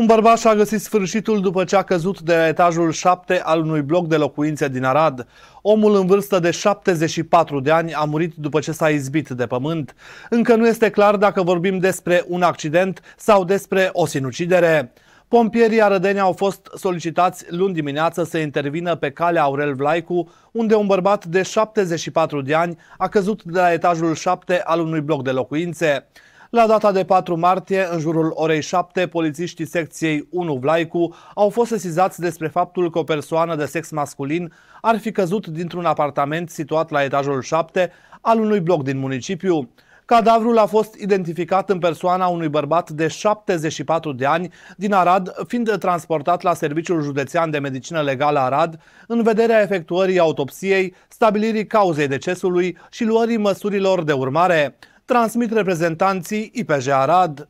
Un bărbat și-a găsit sfârșitul după ce a căzut de la etajul 7 al unui bloc de locuințe din Arad. Omul în vârstă de 74 de ani a murit după ce s-a izbit de pământ. Încă nu este clar dacă vorbim despre un accident sau despre o sinucidere. Pompierii arădeni au fost solicitați luni dimineață să intervină pe calea Aurel Vlaicu, unde un bărbat de 74 de ani a căzut de la etajul 7 al unui bloc de locuințe. La data de 4 martie, în jurul orei 7, polițiștii secției 1 Vlaicu au fost sesizați despre faptul că o persoană de sex masculin ar fi căzut dintr-un apartament situat la etajul 7 al unui bloc din municipiu. Cadavrul a fost identificat în persoana unui bărbat de 74 de ani din Arad, fiind transportat la Serviciul Județean de Medicină Legală Arad, în vederea efectuării autopsiei, stabilirii cauzei decesului și luării măsurilor de urmare. Трансмит репрезентанци и ПЖА Рад